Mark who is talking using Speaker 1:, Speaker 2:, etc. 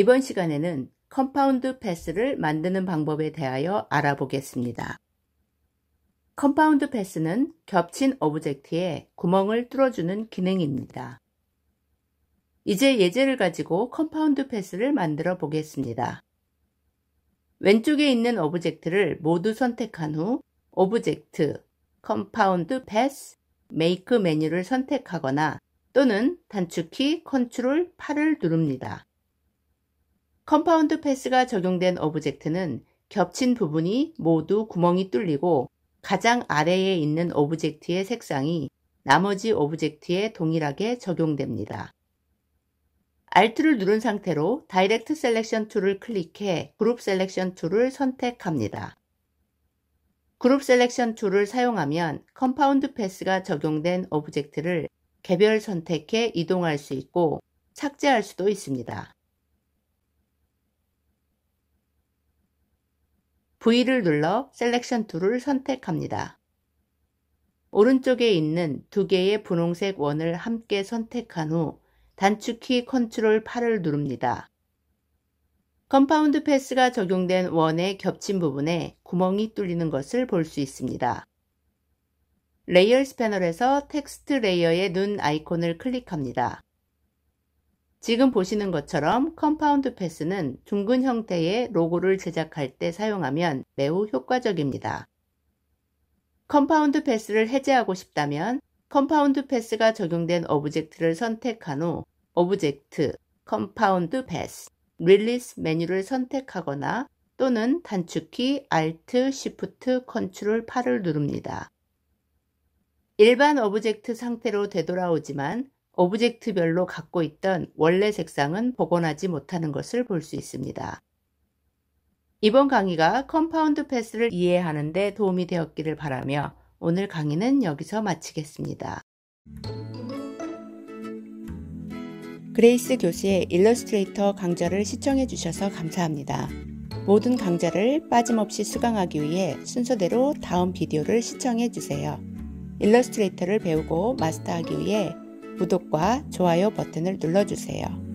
Speaker 1: 이번 시간에는 컴파운드 패스를 만드는 방법에 대하여 알아보겠습니다. 컴파운드 패스는 겹친 오브젝트에 구멍을 뚫어주는 기능입니다. 이제 예제를 가지고 컴파운드 패스를 만들어 보겠습니다. 왼쪽에 있는 오브젝트를 모두 선택한 후 오브젝트, 컴파운드 패스, 메이크 메뉴를 선택하거나 또는 단축키 컨트롤 8을 누릅니다. 컴파운드 패스가 적용된 오브젝트는 겹친 부분이 모두 구멍이 뚫리고 가장 아래에 있는 오브젝트의 색상이 나머지 오브젝트에 동일하게 적용됩니다. Alt를 누른 상태로 다이렉트 셀렉션 툴을 클릭해 그룹 셀렉션 툴을 선택합니다. 그룹 셀렉션 툴을 사용하면 컴파운드 패스가 적용된 오브젝트를 개별 선택해 이동할 수 있고 삭제할 수도 있습니다. V를 눌러 셀렉션 툴을 선택합니다. 오른쪽에 있는 두 개의 분홍색 원을 함께 선택한 후 단축키 Ctrl 8을 누릅니다. 컴파운드 패스가 적용된 원의 겹친 부분에 구멍이 뚫리는 것을 볼 수 있습니다. 레이어스 패널에서 텍스트 레이어의 눈 아이콘을 클릭합니다. 지금 보시는 것처럼 컴파운드 패스는 둥근 형태의 로고를 제작할 때 사용하면 매우 효과적입니다. 컴파운드 패스를 해제하고 싶다면 컴파운드 패스가 적용된 오브젝트를 선택한 후 오브젝트, 컴파운드 패스, 릴리스 메뉴를 선택하거나 또는 단축키 Alt, Shift, Ctrl 8을 누릅니다. 일반 오브젝트 상태로 되돌아오지만 오브젝트별로 갖고 있던 원래 색상은 복원하지 못하는 것을 볼 수 있습니다. 이번 강의가 컴파운드 패스를 이해하는 데 도움이 되었기를 바라며 오늘 강의는 여기서 마치겠습니다. 그레이스 교수의 일러스트레이터 강좌를 시청해 주셔서 감사합니다. 모든 강좌를 빠짐없이 수강하기 위해 순서대로 다음 비디오를 시청해 주세요. 일러스트레이터를 배우고 마스터하기 위해 구독과 좋아요 버튼을 눌러주세요.